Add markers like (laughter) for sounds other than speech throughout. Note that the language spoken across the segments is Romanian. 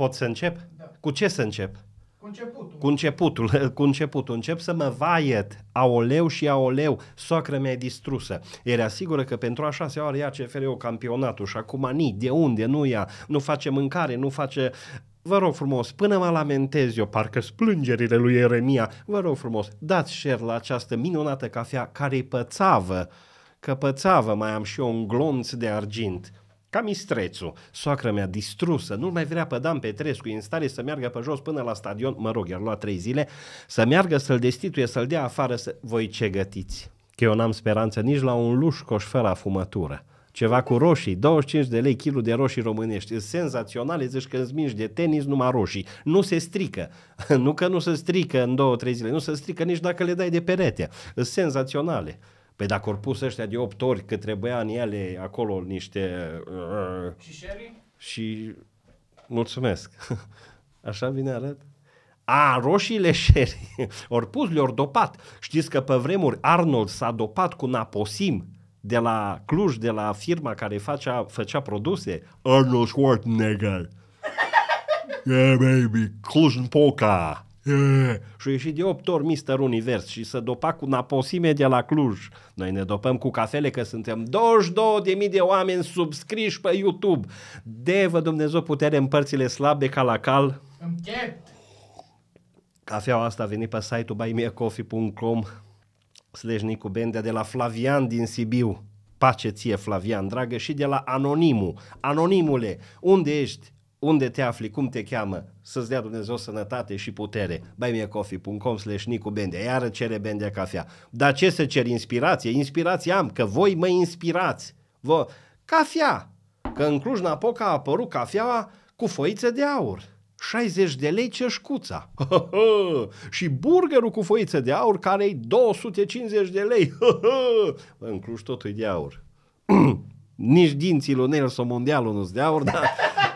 Pot să încep? Da. Cu ce să încep? Cu începutul. Cu începutul, (laughs) cu începutul. Încep să mă vaiet, aoleu și aoleu, soacră mea e distrusă. Era sigură că pentru a șasea oară ia CFR eu campionatul și acum ni, de unde, nu ia, nu face mâncare, nu face... Vă rog frumos, până mă lamentez eu, parcă splângerile lui Eremia. vă rog frumos, dați share la această minunată cafea care-i pățavă, că pățavă mai am și eu un glonț de argint ca Mistrețu, soacra mea distrusă, nu mai vrea pe Dan Petrescu, e în stare să meargă pe jos până la stadion, mă rog, i-ar lua trei zile, să meargă să-l destituie, să-l dea afară, să... voi ce gătiți? Că eu n-am speranță nici la un lușcoș fără afumătură ceva cu roșii, 25 de lei kilo de roșii românești. E senzațional, zici că îți mingi de tenis numai roșii. Nu se strică. (laughs) Nu că nu se strică în două, trei zile, nu se strică nici dacă le dai de perete. Sunt senzaționale. Păi dacă au pus ăștia de 8 ori că trebuia în ele acolo niște... Uh, și sherry? Și mulțumesc. (laughs) Așa vine arăt. A, roșiile sherry. (laughs) Ori pus, le-ori dopat. Știți că pe vremuri Arnold s-a dopat cu naposim de la Cluj, de la firma care facea, făcea produse. Arnold Schwarzenegger. (laughs) yeah, baby. Cluj în poca. Și a ieșit de 8 ori Mister Univers și să dopa cu naposime de la Cluj. Noi ne dopăm cu cafele că suntem 22.000 de oameni subscriși pe YouTube. De vă Dumnezeu putere în părțile slabe ca la cal. Cafeaua asta a venit pe site-ul buymeacoffee.com slash Nicu Bendea de la Flavian din Sibiu. Pace ție, Flavian, dragă, și de la Anonimul. Anonimule, unde ești? unde te afli, cum te cheamă, să-ți dea Dumnezeu sănătate și putere. buymeacoffee.com slash Nicu Bendea, iară cere Bendea cafea. Dar ce să cer? Inspirație? Inspirație am, că voi mă inspirați. Vă... Cafea! Că în Cluj-Napoca a apărut cafeaua cu foiță de aur. 60 de lei ceșcuța. (laughs) și burgerul cu foiță de aur care e 250 de lei. (laughs) în Cluj totul e de aur. (clears throat) Nici dinții lui Nelson Mondialul nu-s de aur, dar...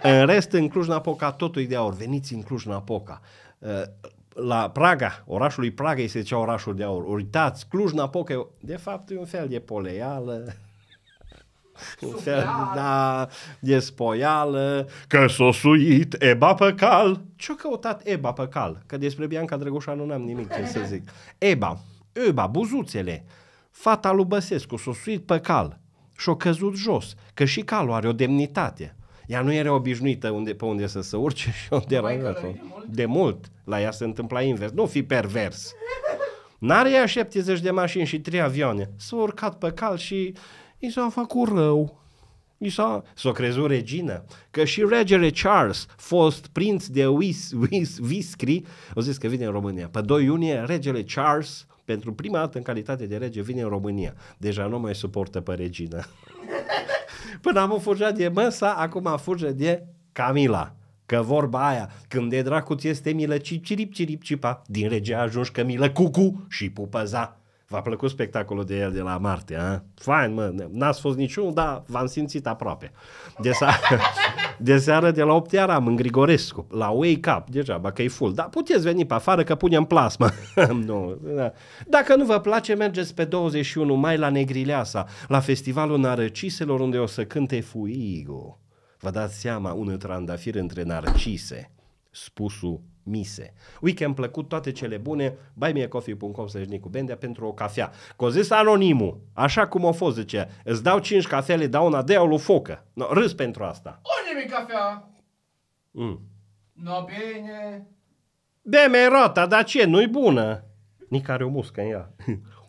În rest, în Cluj-Napoca, totul e de aur. Veniți în Cluj-Napoca. Uh, la Praga, orașului Praga se zicea orașul de aur. Uitați, Cluj-Napoca, de fapt, e un fel de poleială. Un fel, da, de spoială, că s-o suit Eba pe cal. Ce-a căutat Eba pe cal? Că despre Bianca Drăgușanu n-am nimic ce să zic. Eba, Eba, buzuțele, fata lui Băsescu s-a suit pe cal și-a căzut jos, că și calul are o demnitate. Ea nu era obișnuită unde, pe unde să se urce și o deranjat de, de mult. La ea se întâmpla invers. Nu fi pervers. N-are ea 70 de mașini și 3 avioane. S-a urcat pe cal și i s-a făcut rău. I s-a, s-a crezut regină. Că și regele Charles, fost prinț de Wis, Wis, Viscri, au zis că vine în România. Pe 2 iunie, regele Charles, pentru prima dată în calitate de rege, vine în România. Deja nu mai suportă pe regină. Până am fugit de măsa, acum fuge de Camila. Că vorba aia, când de dracu ți este milă, ci cirip, cirip, cipa, din regea ajungi că milă, cucu și pupăza. V-a plăcut spectacolul de el de la Marte, a? Fain, mă, n-ați fost niciunul, dar v-am simțit aproape. De, se- (laughs) de seară de la 8 iară am în Grigorescu, la Wake Up, deja, că e full. Dar puteți veni pe afară că punem plasma. (laughs) nu, da. Dacă nu vă place, mergeți pe 21 mai la Negrileasa, la festivalul Narăciselor, unde o să cânte Fuigo. Vă dați seama, un trandafir între narcise. Spusul mise. Weekend plăcut, toate cele bune, buymeacoffee.com să cu Bendea pentru o cafea. Că zis anonimul, așa cum a fost, zice, îți dau 5 cafele, dau una de lui focă. No, râs pentru asta. O nimic cafea! Mm. No, bine! Beme rota, dar ce, nu-i bună? Nici are o muscă în ea. (laughs)